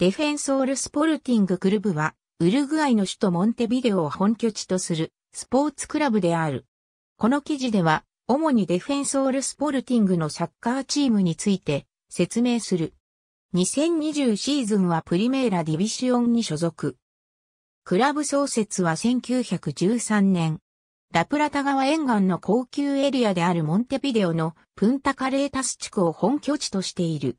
デフェンソールスポルティングクルブは、ウルグアイの首都モンテビデオを本拠地とするスポーツクラブである。この記事では、主にデフェンソールスポルティングのサッカーチームについて説明する。2020シーズンはプリメーラディビシオンに所属。クラブ創設は1913年。ラプラタ川沿岸の高級エリアであるモンテビデオのプンタカレータス地区を本拠地としている。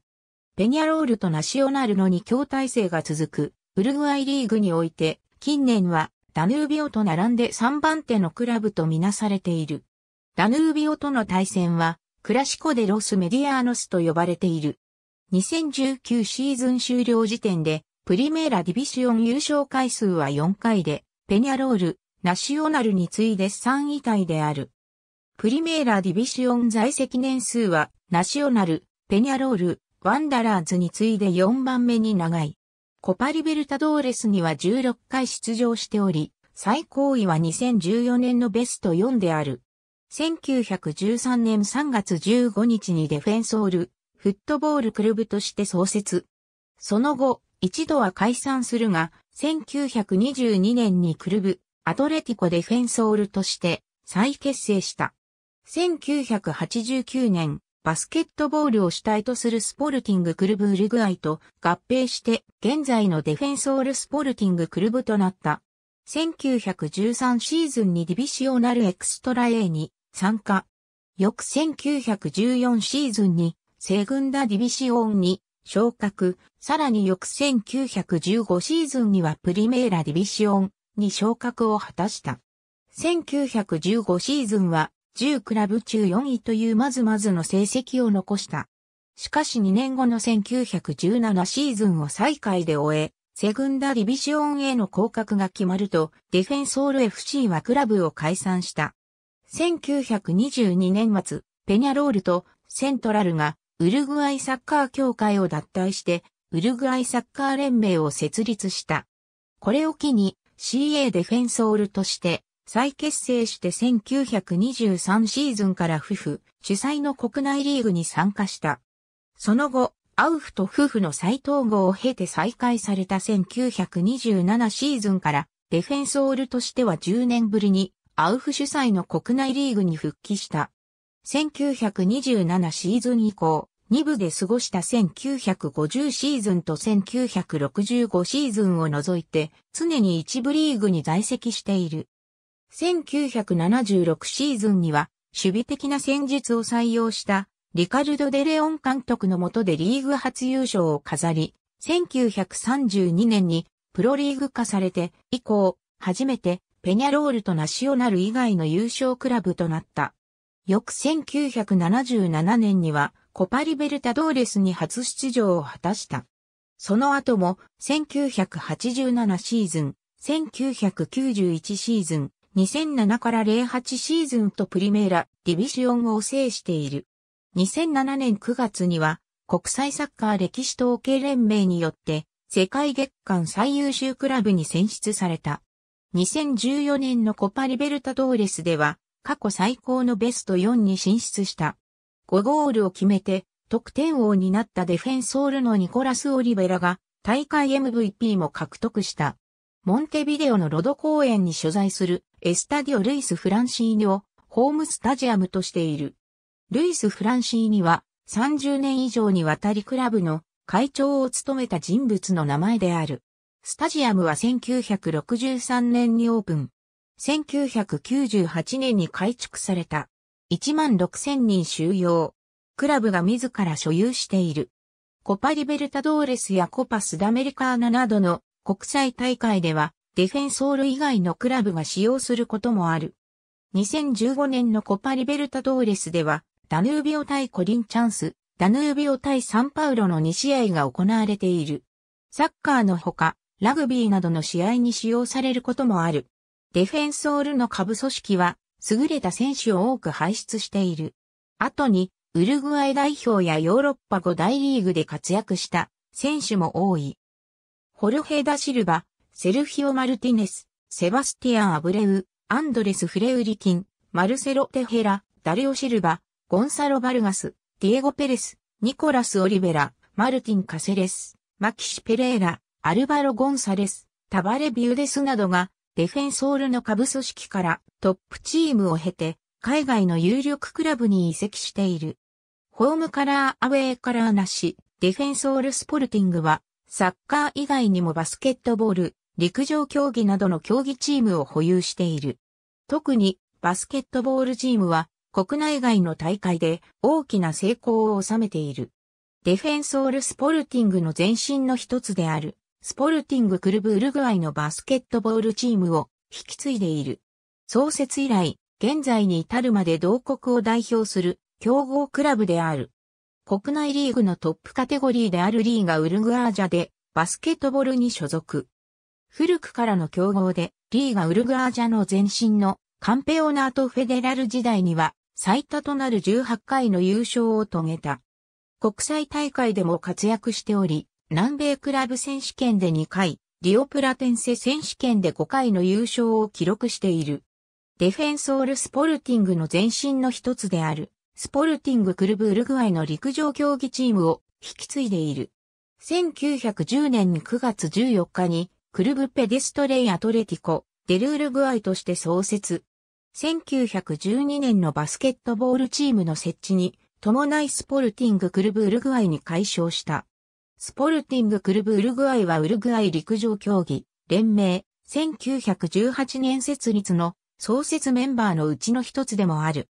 ペニャロールとナシオナルの二強体制が続く、ウルグアイリーグにおいて、近年はダヌービオと並んで3番手のクラブとみなされている。ダヌービオとの対戦は、クラシコでロスメディアーノスと呼ばれている。2019シーズン終了時点で、プリメーラディビション優勝回数は4回で、ペニャロール、ナシオナルに次いで3位タイである。プリメーラディビション在籍年数は、ナシオナル、ペニャロール、ワンダラーズに次いで4番目に長い。コパリベルタドーレスには16回出場しており、最高位は2014年のベスト4である。1913年3月15日にデフェンソール、フットボールクルブとして創設。その後、一度は解散するが、1922年にクルブ、アトレティコデフェンソールとして再結成した。1989年、バスケットボールを主体とするスポルティングクルブウルグアイと合併して現在のデフェンソールスポルティングクルブとなった。1913シーズンにディビシオナルエクストラ A に参加。翌1914シーズンにセグンダディビシオンに昇格。さらに翌1915シーズンにはプリメーラディビシオンに昇格を果たした。1915シーズンは10クラブ中4位というまずまずの成績を残した。しかし2年後の1917シーズンを最下位で終え、セグンダディビシオンへの降格が決まると、ディフェンソール FC はクラブを解散した。1922年末、ペニャロールとセントラルがウルグアイサッカー協会を脱退して、ウルグアイサッカー連盟を設立した。これを機に CA ディフェンソールとして再結成して1923シーズンから夫婦主催の国内リーグに参加した。その後、アウフと夫婦の再統合を経て再開された1927シーズンからデフェンスオールとしては10年ぶりにアウフ主催の国内リーグに復帰した。1927シーズン以降、2部で過ごした1950シーズンと1965シーズンを除いて常に1部リーグに在籍している。1976シーズンには守備的な戦術を採用したリカルド・デレオン監督の下でリーグ初優勝を飾り、1932年にプロリーグ化されて以降、初めてペニャロールとナシオナル以外の優勝クラブとなった。翌1977年にはコパリベルタドーレスに初出場を果たした。その後も1987シーズン、1991シーズン、2007から08シーズンとプリメーラ、ディビシオンを制している。2007年9月には、国際サッカー歴史統計連盟によって、世界月間最優秀クラブに選出された。2014年のコパリベルタドーレスでは、過去最高のベスト4に進出した。5ゴールを決めて、得点王になったデフェンソールのニコラス・オリベラが、大会 MVP も獲得した。モンテビデオのロド公園に所在するエスタディオ・ルイス・フランシーニをホームスタジアムとしている。ルイス・フランシーニは30年以上にわたりクラブの会長を務めた人物の名前である。スタジアムは1963年にオープン。1998年に改築された。1万6000人収容。クラブが自ら所有している。コパリベルタドーレスやコパスダメリカーナなどの国際大会ではディフェンソール以外のクラブが使用することもある。2015年のコパリベルタドーレスではダヌービオ対コリンチャンス、ダヌービオ対サンパウロの2試合が行われている。サッカーのほか、ラグビーなどの試合に使用されることもある。ディフェンソールの下部組織は、優れた選手を多く輩出している。後に、ウルグアイ代表やヨーロッパ5大リーグで活躍した選手も多い。ホルヘダ・シルバ、セルフィオ・マルティネス、セバスティアン・アブレウ、アンドレス・フレウリキン、マルセロ・テヘラ、ダレオ・シルバ、ゴンサロ・バルガス、ディエゴ・ペレス、ニコラス・オリベラ、マルティン・カセレス、マキシ・ペレーラ、アルバロ・ゴンサレス、タバレ・ビュデスなどが、デフェンソールの下部組織からトップチームを経て、海外の有力クラブに移籍している。ホームカラーアウェイカラーなし、ディフェンソールスポルティングはサッカー以外にもバスケットボール、陸上競技などの競技チームを保有している。特にバスケットボールチームは国内外の大会で大きな成功を収めている。デフェンソールスポルティングの前身の一つである、スポルティングクルブウルグアイのバスケットボールチームを引き継いでいる。創設以来、現在に至るまで同国を代表する強豪クラブである。国内リーグのトップカテゴリーであるリーガウルグアージャでバスケットボールに所属。古くからの競合でリーガウルグアージャの前身のカンペオナートフェデラル時代には最多となる18回の優勝を遂げた。国際大会でも活躍しており、南米クラブ選手権で2回、リオプラテンセ選手権で5回の優勝を記録している。デフェンソールスポルティングの前身の一つである。スポルティングクルブウルグアイの陸上競技チームを引き継いでいる。1910年9月14日にクルブペデストレイアトレティコ、デルウルグアイとして創設。1912年のバスケットボールチームの設置に伴いスポルティングクルブウルグアイに解消した。スポルティングクルブウルグアイはウルグアイ陸上競技連盟1918年設立の創設メンバーのうちの一つでもある。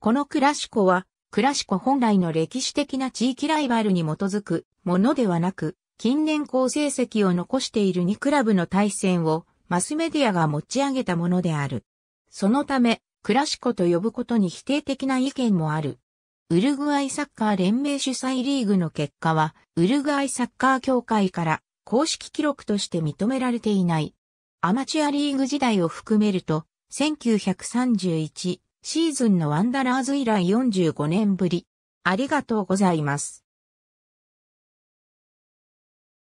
このクラシコは、クラシコ本来の歴史的な地域ライバルに基づくものではなく、近年好成績を残している2クラブの対戦をマスメディアが持ち上げたものである。そのため、クラシコと呼ぶことに否定的な意見もある。ウルグアイサッカー連盟主催リーグの結果は、ウルグアイサッカー協会から公式記録として認められていない。アマチュアリーグ時代を含めると、1931、シーズンのワンダラーズ以来45年ぶり。ありがとうございます。